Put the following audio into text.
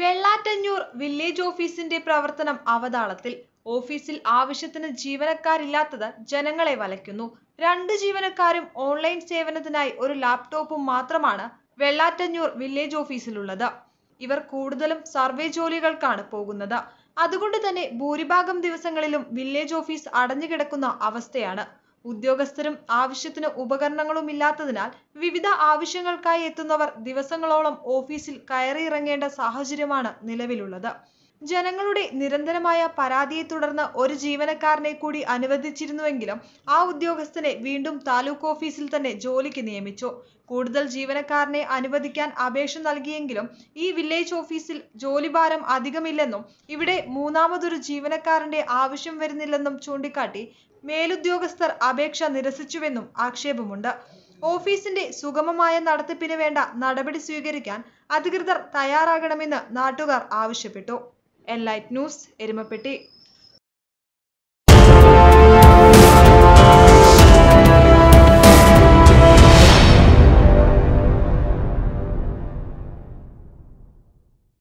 Vellattanjur village ഓഫീസിന്റെ പ്രവർത്തനം അവതാളത്തിൽ ഓഫീസിൽ ആവശ്യത്തിന് ജീവനക്കാരില്ലാത്തത് ജനങ്ങളെ വലയ്ക്കുന്നു രണ്ട് ജീവനക്കാരും ഓൺലൈൻ സേവനത്തിനായി ഒരു ലാപ്ടോപ്പും മാത്രമാണ് വെള്ളാറ്റഞ്ഞൂർ വില്ലേജ് ഓഫീസിലുള്ളത് ഇവർ കൂടുതലും സർവേ ജോലികൾക്കാണ് പോകുന്നത് അതുകൊണ്ട് തന്നെ ഭൂരിഭാഗം ദിവസങ്ങളിലും വില്ലേജ് ഓഫീസ് അടഞ്ഞുകിടക്കുന്ന അവസ്ഥയാണ് ഉദ്യോഗസ്ഥരും ആവശ്യത്തിന് ഉപകരണങ്ങളും ഇല്ലാത്തതിനാൽ വിവിധ ആവശ്യങ്ങൾക്കായി എത്തുന്നവർ ദിവസങ്ങളോളം ഓഫീസിൽ കയറിയിറങ്ങേണ്ട സാഹചര്യമാണ് നിലവിലുള്ളത് ജനങ്ങളുടെ നിരന്തരമായ പരാതിയെ തുടർന്ന് ഒരു ജീവനക്കാരനെ കൂടി അനുവദിച്ചിരുന്നുവെങ്കിലും ആ ഉദ്യോഗസ്ഥനെ വീണ്ടും താലൂക്ക് ഓഫീസിൽ തന്നെ ജോലിക്ക് നിയമിച്ചു കൂടുതൽ ജീവനക്കാരനെ അനുവദിക്കാൻ അപേക്ഷ നൽകിയെങ്കിലും ഈ വില്ലേജ് ഓഫീസിൽ ജോലിഭാരം അധികമില്ലെന്നും ഇവിടെ മൂന്നാമതൊരു ജീവനക്കാരന്റെ ആവശ്യം വരുന്നില്ലെന്നും ചൂണ്ടിക്കാട്ടി മേലുദ്യോഗസ്ഥർ അപേക്ഷ നിരസിച്ചുവെന്നും ആക്ഷേപമുണ്ട് ഓഫീസിന്റെ സുഗമമായ നടത്തിപ്പിന് വേണ്ട നടപടി സ്വീകരിക്കാൻ അധികൃതർ തയ്യാറാകണമെന്ന് നാട്ടുകാർ ആവശ്യപ്പെട്ടു എൻ ലൈറ്റ് ന്യൂസ് എരുമപ്പെട്ടി